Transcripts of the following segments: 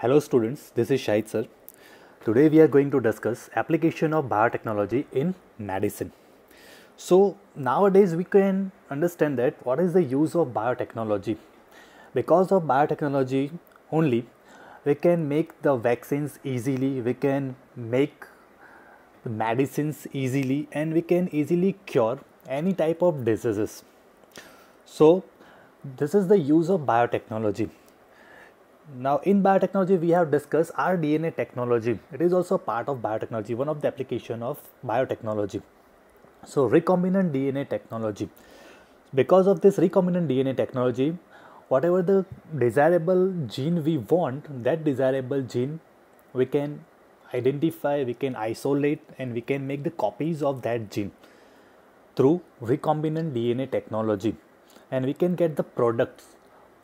Hello students, this is Shahid sir. Today we are going to discuss application of biotechnology in medicine. So nowadays we can understand that what is the use of biotechnology. Because of biotechnology only, we can make the vaccines easily, we can make medicines easily and we can easily cure any type of diseases. So this is the use of biotechnology now in biotechnology, we have discussed our DNA technology. It is also part of biotechnology, one of the application of biotechnology. So recombinant DNA technology. Because of this recombinant DNA technology, whatever the desirable gene we want, that desirable gene we can identify, we can isolate and we can make the copies of that gene through recombinant DNA technology and we can get the products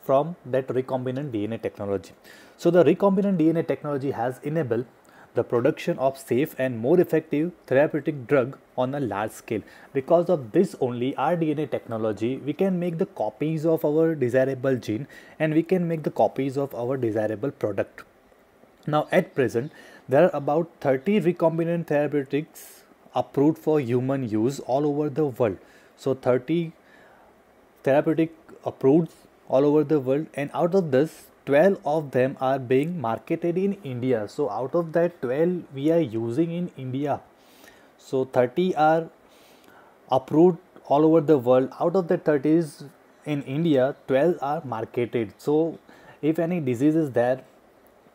from that recombinant DNA technology. So the recombinant DNA technology has enabled the production of safe and more effective therapeutic drug on a large scale. Because of this only our DNA technology, we can make the copies of our desirable gene and we can make the copies of our desirable product. Now at present, there are about 30 recombinant therapeutics approved for human use all over the world. So 30 therapeutic approved all over the world and out of this 12 of them are being marketed in India so out of that 12 we are using in India so 30 are approved all over the world out of the 30s in India 12 are marketed so if any disease is there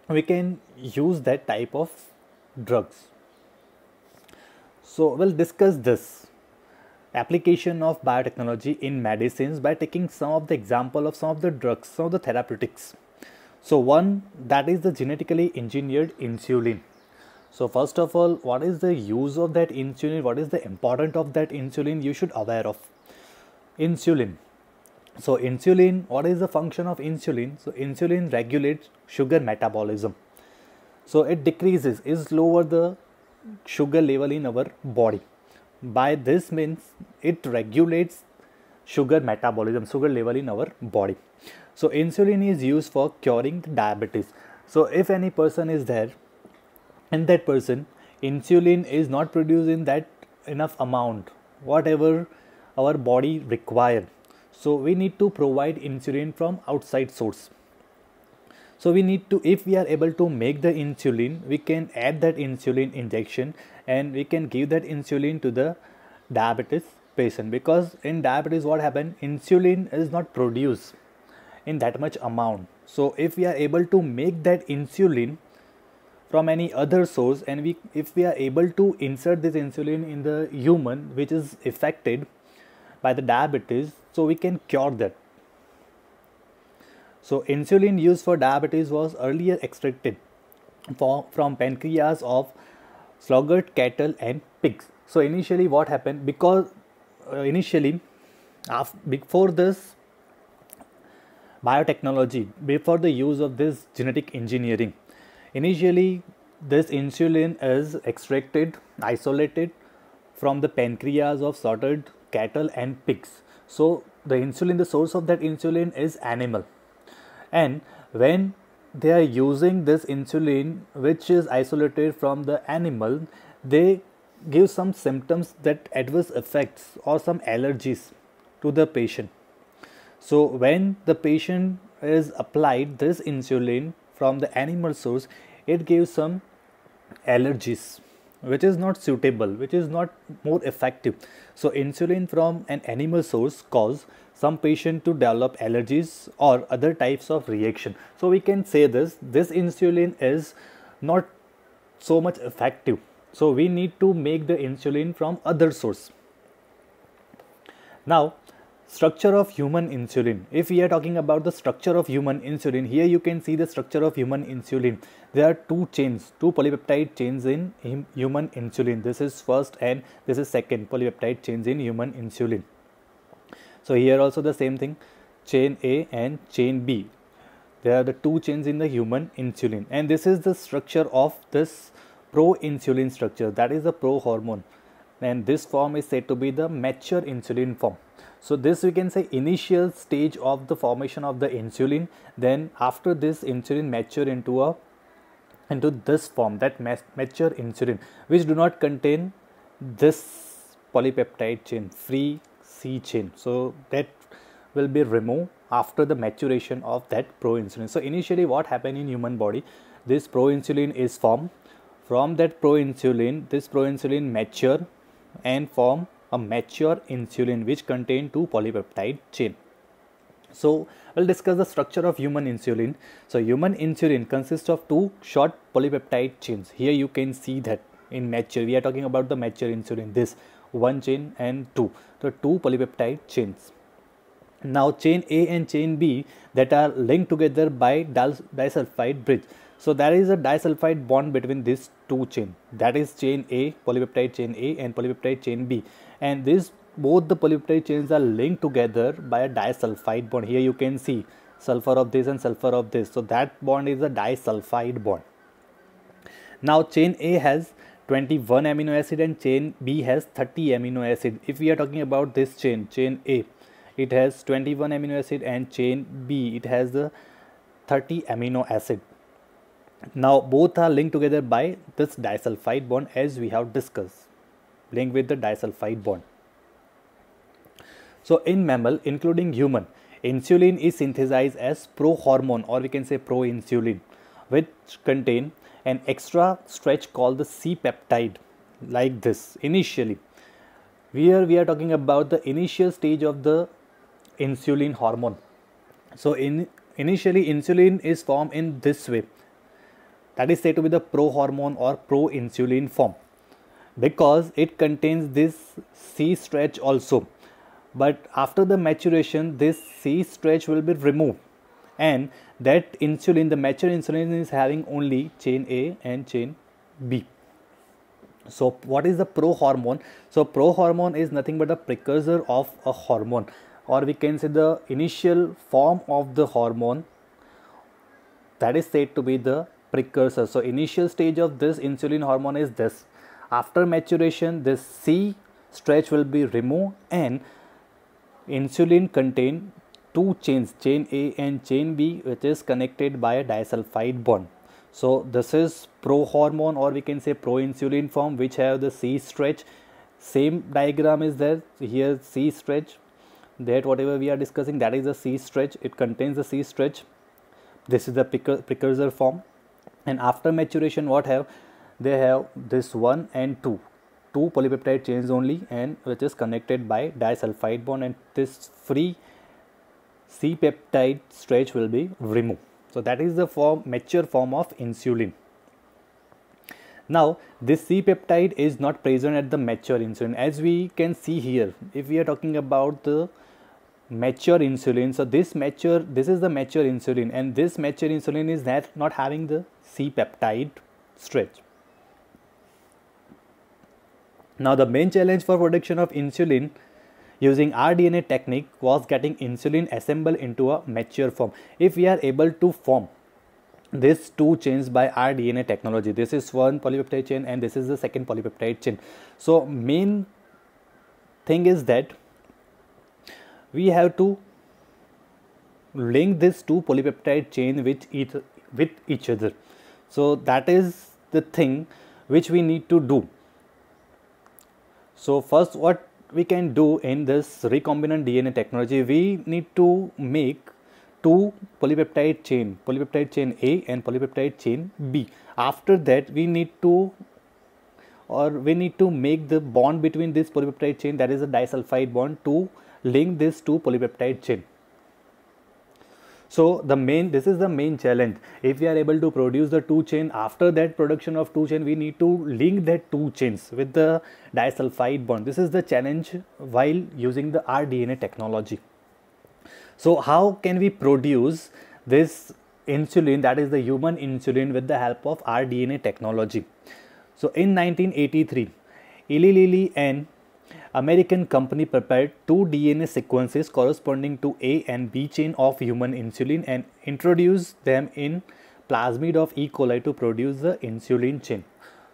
we can use that type of drugs so we'll discuss this application of biotechnology in medicines by taking some of the example of some of the drugs, some of the therapeutics. So one that is the genetically engineered insulin. So first of all, what is the use of that insulin? What is the importance of that insulin? You should aware of insulin. So insulin, what is the function of insulin? So insulin regulates sugar metabolism. So it decreases, is lower the sugar level in our body by this means it regulates sugar metabolism sugar level in our body so insulin is used for curing diabetes so if any person is there and that person insulin is not produced in that enough amount whatever our body require so we need to provide insulin from outside source so we need to if we are able to make the insulin we can add that insulin injection and we can give that insulin to the diabetes patient because in diabetes what happens insulin is not produced in that much amount so if we are able to make that insulin from any other source and we if we are able to insert this insulin in the human which is affected by the diabetes so we can cure that so insulin used for diabetes was earlier extracted for, from pancreas of slaughtered cattle and pigs. So initially what happened because uh, initially after, before this biotechnology, before the use of this genetic engineering, initially this insulin is extracted, isolated from the pancreas of slaughtered cattle and pigs. So the insulin, the source of that insulin is animal. And when they are using this insulin which is isolated from the animal they give some symptoms that adverse effects or some allergies to the patient so when the patient is applied this insulin from the animal source it gives some allergies which is not suitable, which is not more effective. So insulin from an animal source cause some patient to develop allergies or other types of reaction. So we can say this, this insulin is not so much effective. So we need to make the insulin from other source. Now structure of human insulin if we are talking about the structure of human insulin here you can see the structure of human insulin there are two chains two polypeptide chains in human insulin this is first and this is second polypeptide chains in human insulin so here also the same thing chain a and chain b there are the two chains in the human insulin and this is the structure of this pro-insulin structure that is the pro hormone and this form is said to be the mature insulin form so this we can say initial stage of the formation of the insulin. Then after this insulin mature into a into this form that mature insulin which do not contain this polypeptide chain free C chain. So that will be removed after the maturation of that proinsulin. So initially what happened in human body this proinsulin is formed from that proinsulin this proinsulin mature and form a mature insulin which contain two polypeptide chain. So we'll discuss the structure of human insulin. So human insulin consists of two short polypeptide chains. Here you can see that in mature, we are talking about the mature insulin, this one chain and two, the two polypeptide chains. Now chain A and chain B that are linked together by disulfide bridge. So there is a disulfide bond between these two chain. That is chain A, polypeptide chain A and polypeptide chain B and these both the polypeptide chains are linked together by a disulfide bond here you can see sulfur of this and sulfur of this so that bond is a disulfide bond now chain a has 21 amino acid and chain b has 30 amino acid if we are talking about this chain chain a it has 21 amino acid and chain b it has the 30 amino acid now both are linked together by this disulfide bond as we have discussed Linked with the disulfide bond. So in mammal, including human, insulin is synthesized as prohormone or we can say proinsulin, which contain an extra stretch called the C-peptide like this initially. Here we are talking about the initial stage of the insulin hormone. So in initially insulin is formed in this way that is said to be the prohormone or proinsulin form because it contains this C stretch also. But after the maturation, this C stretch will be removed, and that insulin, the mature insulin, is having only chain A and chain B. So, what is the prohormone? So, prohormone is nothing but a precursor of a hormone, or we can say the initial form of the hormone that is said to be the precursor. So, initial stage of this insulin hormone is this after maturation this C stretch will be removed and insulin contain two chains chain A and chain B which is connected by a disulfide bond. So this is prohormone or we can say proinsulin form which have the C stretch same diagram is there here C stretch that whatever we are discussing that is the C stretch it contains the C stretch this is the precursor form and after maturation what have they have this 1 and 2 two polypeptide chains only and which is connected by disulfide bond and this free C peptide stretch will be removed. So that is the form mature form of insulin. Now this C peptide is not present at the mature insulin as we can see here if we are talking about the mature insulin so this mature this is the mature insulin and this mature insulin is that not having the C peptide stretch now the main challenge for production of insulin using rDNA technique was getting insulin assembled into a mature form. If we are able to form this two chains by rDNA technology, this is one polypeptide chain and this is the second polypeptide chain. So main thing is that we have to link this two polypeptide chain with each, with each other. So that is the thing which we need to do. So first what we can do in this recombinant DNA technology, we need to make two polypeptide chain, polypeptide chain A and polypeptide chain B. After that, we need to or we need to make the bond between this polypeptide chain that is a disulfide bond to link this two polypeptide chain. So the main, this is the main challenge. If we are able to produce the two chain, after that production of two chain, we need to link that two chains with the disulfide bond. This is the challenge while using the rDNA technology. So how can we produce this insulin that is the human insulin with the help of rDNA technology? So in 1983, Eli Lilly and American company prepared two DNA sequences corresponding to A and B chain of human insulin and introduced them in plasmid of E. coli to produce the insulin chain.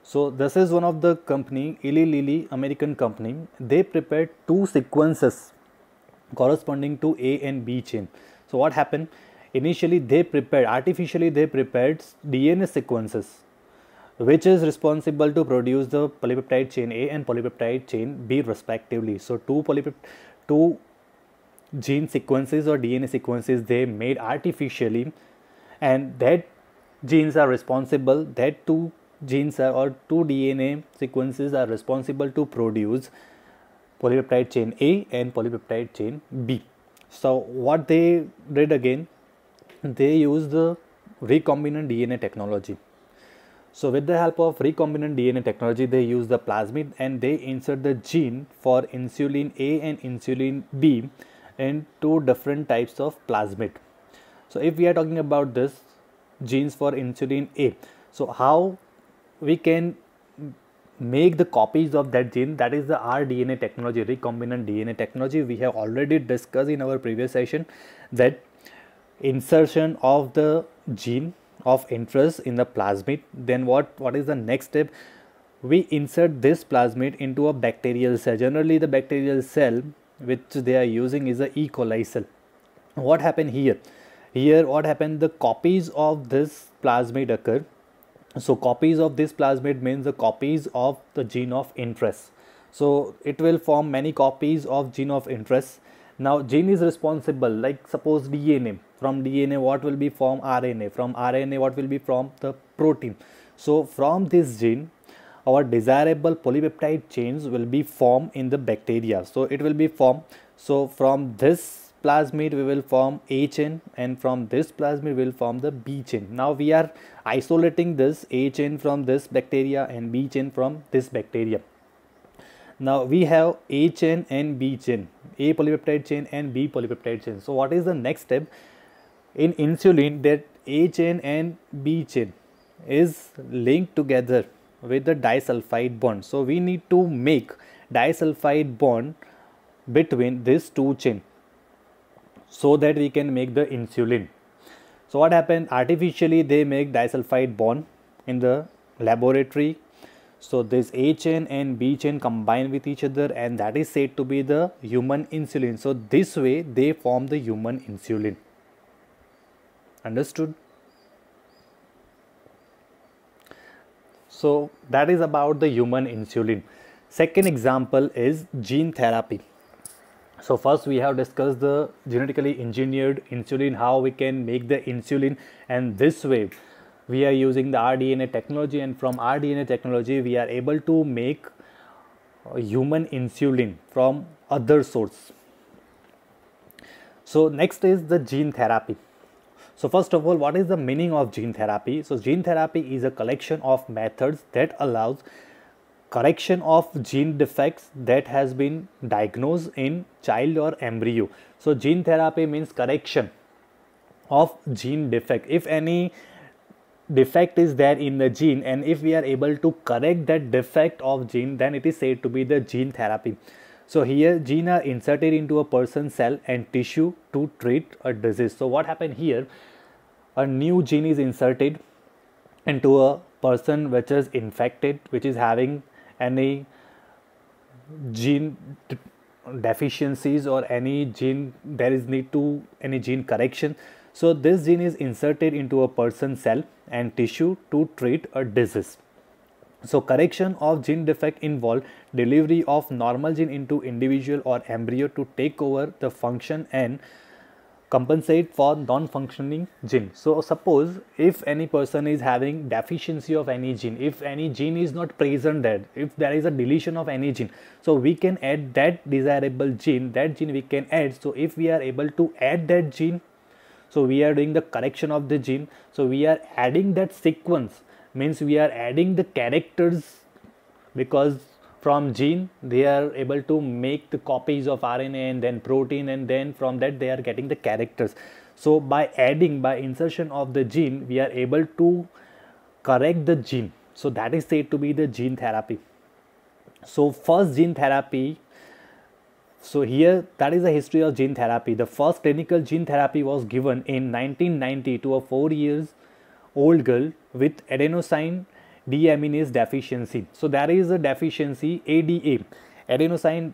So this is one of the company, Eli Lilly, American company. They prepared two sequences corresponding to A and B chain. So what happened? Initially they prepared, artificially they prepared DNA sequences which is responsible to produce the polypeptide chain A and polypeptide chain B respectively. So two polypeptide two gene sequences or DNA sequences they made artificially and that genes are responsible that two genes are, or two DNA sequences are responsible to produce polypeptide chain A and polypeptide chain B. So what they did again they used the recombinant DNA technology so with the help of recombinant DNA technology, they use the plasmid and they insert the gene for insulin A and insulin B in two different types of plasmid. So if we are talking about this genes for insulin A, so how we can make the copies of that gene that is the rDNA technology, recombinant DNA technology. We have already discussed in our previous session that insertion of the gene of interest in the plasmid then what what is the next step we insert this plasmid into a bacterial cell generally the bacterial cell which they are using is a e coli cell what happened here here what happened the copies of this plasmid occur so copies of this plasmid means the copies of the gene of interest so it will form many copies of gene of interest now gene is responsible like suppose dna from dna what will be form rna from rna what will be from the protein so from this gene our desirable polypeptide chains will be formed in the bacteria so it will be formed so from this plasmid we will form a chain and from this plasmid we will form the b chain now we are isolating this a chain from this bacteria and b chain from this bacteria now we have A chain and B chain, A polypeptide chain and B polypeptide chain. So what is the next step? In insulin that A chain and B chain is linked together with the disulfide bond. So we need to make disulfide bond between these two chain so that we can make the insulin. So what happened? Artificially they make disulfide bond in the laboratory so this A chain and B chain combine with each other and that is said to be the human insulin. So this way they form the human insulin. Understood? So that is about the human insulin. Second example is gene therapy. So first we have discussed the genetically engineered insulin, how we can make the insulin and this way we are using the rDNA technology and from rDNA technology we are able to make uh, human insulin from other source. So next is the gene therapy. So first of all what is the meaning of gene therapy? So gene therapy is a collection of methods that allows correction of gene defects that has been diagnosed in child or embryo. So gene therapy means correction of gene defect. If any defect is there in the gene and if we are able to correct that defect of gene then it is said to be the gene therapy so here gene are inserted into a person's cell and tissue to treat a disease so what happened here a new gene is inserted into a person which is infected which is having any gene deficiencies or any gene there is need to any gene correction so this gene is inserted into a person's cell and tissue to treat a disease. So correction of gene defect involve delivery of normal gene into individual or embryo to take over the function and compensate for non-functioning gene so suppose if any person is having deficiency of any gene if any gene is not present there if there is a deletion of any gene so we can add that desirable gene that gene we can add so if we are able to add that gene so we are doing the correction of the gene so we are adding that sequence means we are adding the characters because from gene they are able to make the copies of rna and then protein and then from that they are getting the characters so by adding by insertion of the gene we are able to correct the gene so that is said to be the gene therapy so first gene therapy so here that is the history of gene therapy. The first clinical gene therapy was given in 1990 to a 4 years old girl with adenosine deaminase deficiency. So there is a deficiency ADA. Adenosine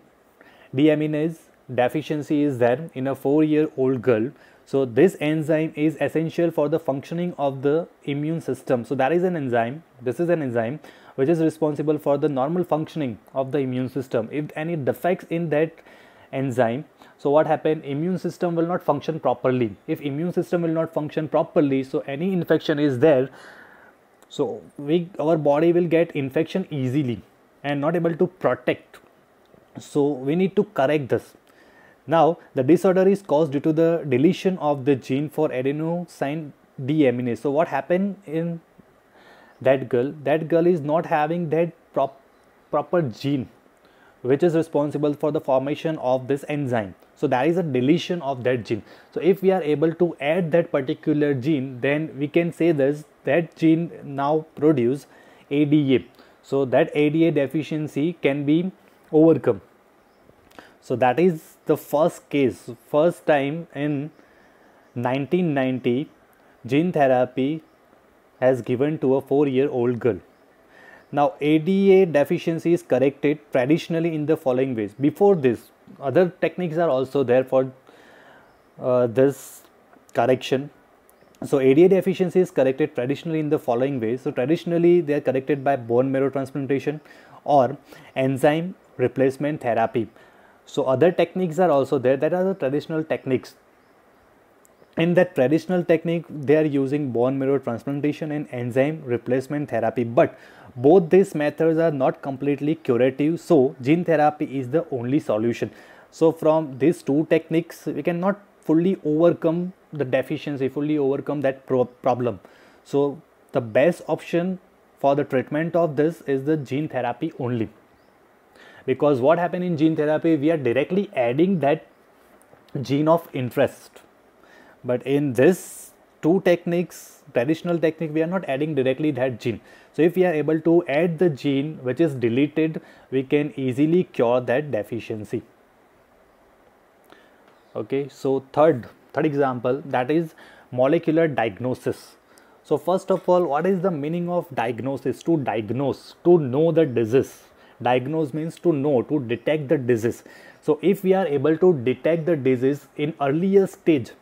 deaminase deficiency is there in a 4 year old girl. So this enzyme is essential for the functioning of the immune system. So that is an enzyme. This is an enzyme which is responsible for the normal functioning of the immune system if any defects in that enzyme so what happen immune system will not function properly if immune system will not function properly so any infection is there so we our body will get infection easily and not able to protect so we need to correct this now the disorder is caused due to the deletion of the gene for adenosine deaminase so what happened in that girl that girl is not having that prop, proper gene which is responsible for the formation of this enzyme so that is a deletion of that gene so if we are able to add that particular gene then we can say this that gene now produce ada so that ada deficiency can be overcome so that is the first case first time in 1990 gene therapy has given to a 4 year old girl. Now, ADA deficiency is corrected traditionally in the following ways. Before this, other techniques are also there for uh, this correction. So, ADA deficiency is corrected traditionally in the following ways. So, traditionally, they are corrected by bone marrow transplantation or enzyme replacement therapy. So, other techniques are also there that are the traditional techniques in that traditional technique they are using bone marrow transplantation and enzyme replacement therapy but both these methods are not completely curative so gene therapy is the only solution so from these two techniques we cannot fully overcome the deficiency fully overcome that pro problem so the best option for the treatment of this is the gene therapy only because what happened in gene therapy we are directly adding that gene of interest but in this two techniques, traditional technique, we are not adding directly that gene. So if we are able to add the gene which is deleted, we can easily cure that deficiency. Okay, so third, third example that is molecular diagnosis. So first of all, what is the meaning of diagnosis? To diagnose, to know the disease. Diagnose means to know, to detect the disease. So if we are able to detect the disease in earlier stage,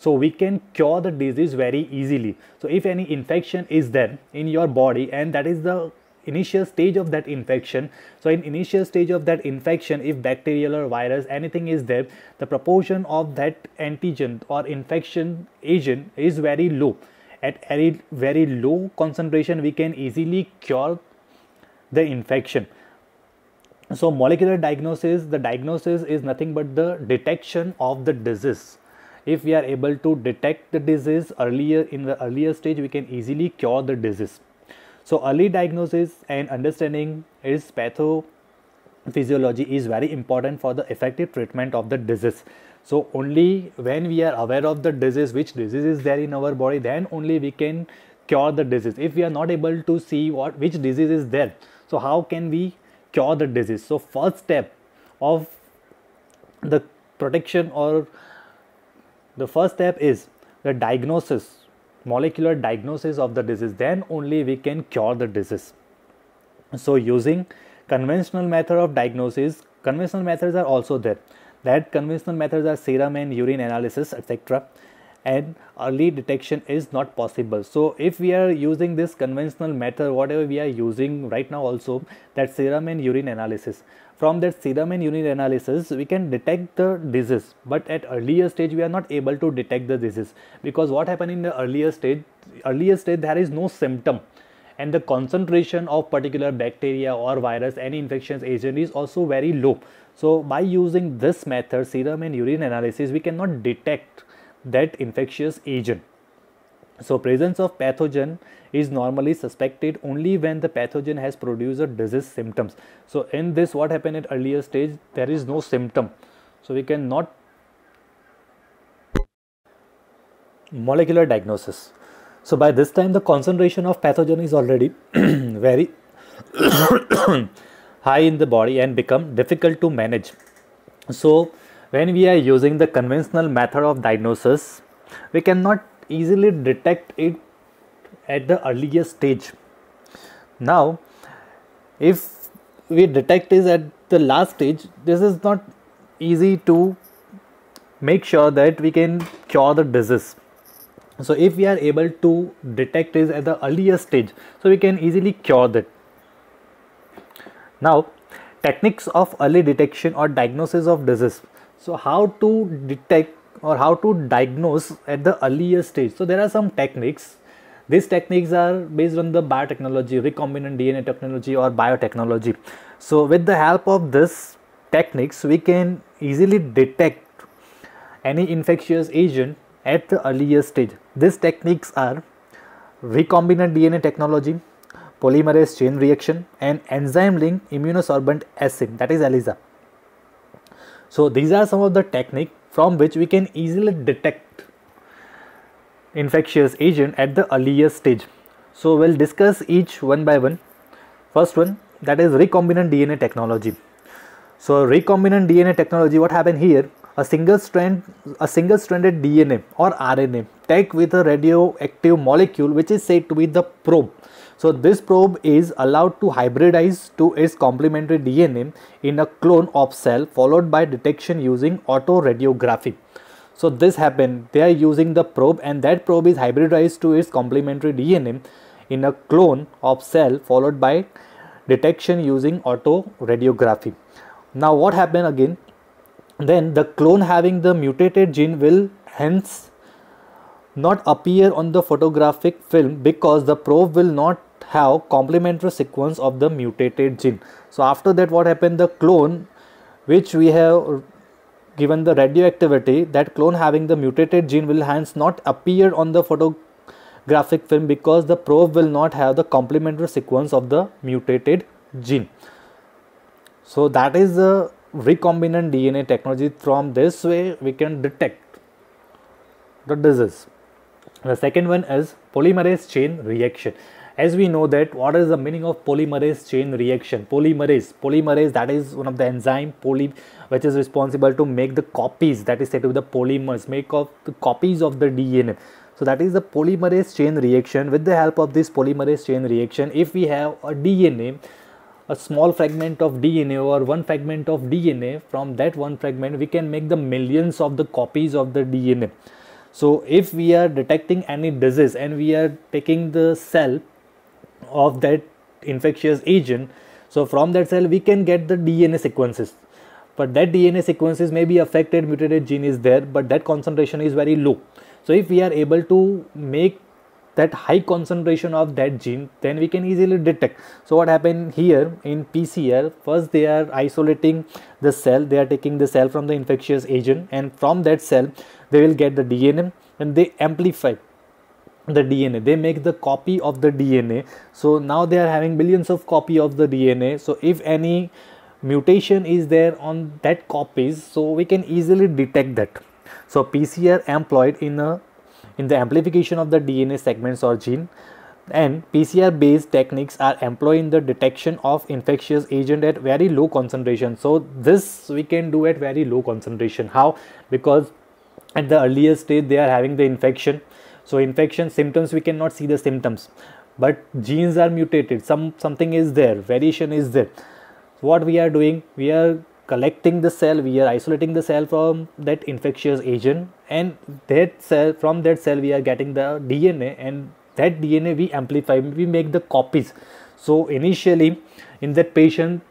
so we can cure the disease very easily. So if any infection is there in your body and that is the initial stage of that infection so in initial stage of that infection if bacterial or virus anything is there the proportion of that antigen or infection agent is very low at very very low concentration we can easily cure the infection so molecular diagnosis the diagnosis is nothing but the detection of the disease if we are able to detect the disease earlier in the earlier stage we can easily cure the disease so early diagnosis and understanding its pathophysiology is very important for the effective treatment of the disease so only when we are aware of the disease which disease is there in our body then only we can cure the disease if we are not able to see what which disease is there so how can we cure the disease so first step of the protection or the first step is the diagnosis, molecular diagnosis of the disease. Then only we can cure the disease. So using conventional method of diagnosis, conventional methods are also there. That conventional methods are serum and urine analysis, etc and early detection is not possible. So if we are using this conventional method, whatever we are using right now also, that serum and urine analysis. From that serum and urine analysis, we can detect the disease, but at earlier stage, we are not able to detect the disease because what happened in the earlier stage, earlier stage, there is no symptom and the concentration of particular bacteria or virus, any infectious agent is also very low. So by using this method, serum and urine analysis, we cannot detect that infectious agent. So presence of pathogen is normally suspected only when the pathogen has produced a disease symptoms. So in this what happened at earlier stage there is no symptom. So we cannot molecular diagnosis. So by this time the concentration of pathogen is already very high in the body and become difficult to manage. So when we are using the conventional method of diagnosis, we cannot easily detect it at the earliest stage. Now, if we detect it at the last stage, this is not easy to make sure that we can cure the disease. So, if we are able to detect it at the earliest stage, so we can easily cure that. Now, techniques of early detection or diagnosis of disease. So, how to detect or how to diagnose at the earlier stage? So, there are some techniques. These techniques are based on the biotechnology, recombinant DNA technology, or biotechnology. So, with the help of this techniques, we can easily detect any infectious agent at the earlier stage. These techniques are recombinant DNA technology, polymerase chain reaction, and enzyme linked immunosorbent assay, that is ELISA. So these are some of the technique from which we can easily detect infectious agent at the earliest stage. So we'll discuss each one by one. First one that is recombinant DNA technology. So recombinant DNA technology what happened here a single strand a single stranded DNA or RNA tagged with a radioactive molecule which is said to be the probe so this probe is allowed to hybridize to its complementary DNA in a clone of cell followed by detection using autoradiography. So this happened, they are using the probe and that probe is hybridized to its complementary DNA in a clone of cell followed by detection using autoradiography. Now what happened again? Then the clone having the mutated gene will hence not appear on the photographic film because the probe will not have complementary sequence of the mutated gene. So after that what happened the clone which we have given the radioactivity that clone having the mutated gene will hence not appear on the photographic film because the probe will not have the complementary sequence of the mutated gene. So that is the recombinant DNA technology from this way we can detect the disease. The second one is polymerase chain reaction as we know that what is the meaning of polymerase chain reaction polymerase polymerase that is one of the enzyme poly which is responsible to make the copies that is said to be the polymers make of the copies of the dna so that is the polymerase chain reaction with the help of this polymerase chain reaction if we have a dna a small fragment of dna or one fragment of dna from that one fragment we can make the millions of the copies of the dna so if we are detecting any disease and we are taking the cell of that infectious agent. So from that cell we can get the DNA sequences. But that DNA sequences may be affected, mutated gene is there, but that concentration is very low. So if we are able to make that high concentration of that gene, then we can easily detect. So what happened here in PCR, first they are isolating the cell, they are taking the cell from the infectious agent and from that cell they will get the DNA and they amplify the DNA. They make the copy of the DNA. So now they are having billions of copy of the DNA. So if any mutation is there on that copies, so we can easily detect that. So PCR employed in a in the amplification of the DNA segments or gene and PCR based techniques are employed in the detection of infectious agent at very low concentration. So this we can do at very low concentration. How? Because at the earlier stage they are having the infection so infection symptoms, we cannot see the symptoms, but genes are mutated. Some something is there, variation is there. What we are doing, we are collecting the cell, we are isolating the cell from that infectious agent, and that cell from that cell we are getting the DNA, and that DNA we amplify, we make the copies. So initially, in that patient,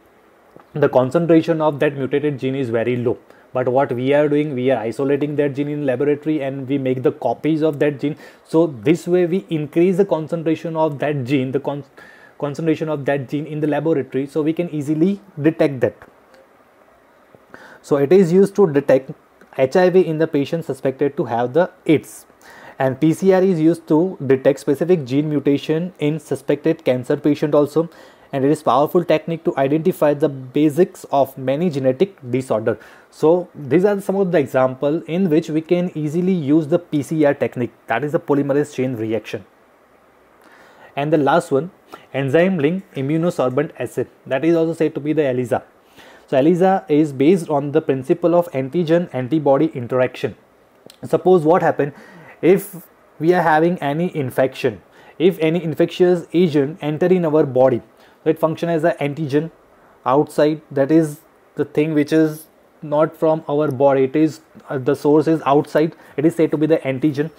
the concentration of that mutated gene is very low but what we are doing we are isolating that gene in laboratory and we make the copies of that gene so this way we increase the concentration of that gene the con concentration of that gene in the laboratory so we can easily detect that so it is used to detect hiv in the patient suspected to have the aids and PCR is used to detect specific gene mutation in suspected cancer patient also and it is powerful technique to identify the basics of many genetic disorder so these are some of the example in which we can easily use the PCR technique that is the polymerase chain reaction. And the last one enzyme linked immunosorbent acid that is also said to be the ELISA. So ELISA is based on the principle of antigen antibody interaction. Suppose what happened if we are having any infection if any infectious agent enter in our body so it function as an antigen outside that is the thing which is not from our body it is uh, the source is outside it is said to be the antigen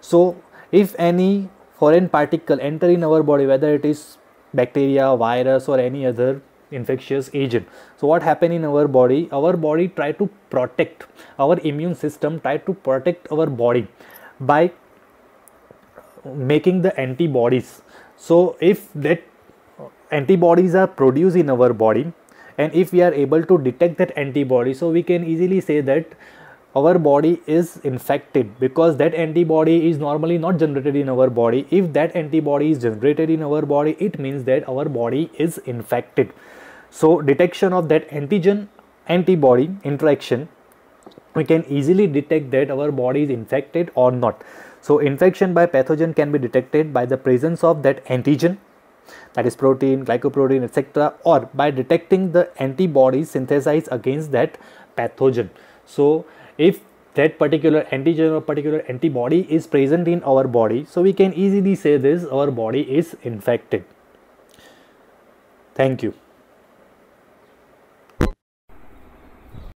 so if any foreign particle enter in our body whether it is bacteria virus or any other infectious agent so what happen in our body our body try to protect our immune system try to protect our body by making the antibodies so if that uh, antibodies are produced in our body and if we are able to detect that antibody so we can easily say that our body is infected because that antibody is normally not generated in our body if that antibody is generated in our body it means that our body is infected so detection of that antigen antibody interaction we can easily detect that our body is infected or not so infection by pathogen can be detected by the presence of that antigen that is protein, glycoprotein, etc., or by detecting the antibodies synthesized against that pathogen. So, if that particular antigen or particular antibody is present in our body, so we can easily say this our body is infected. Thank you.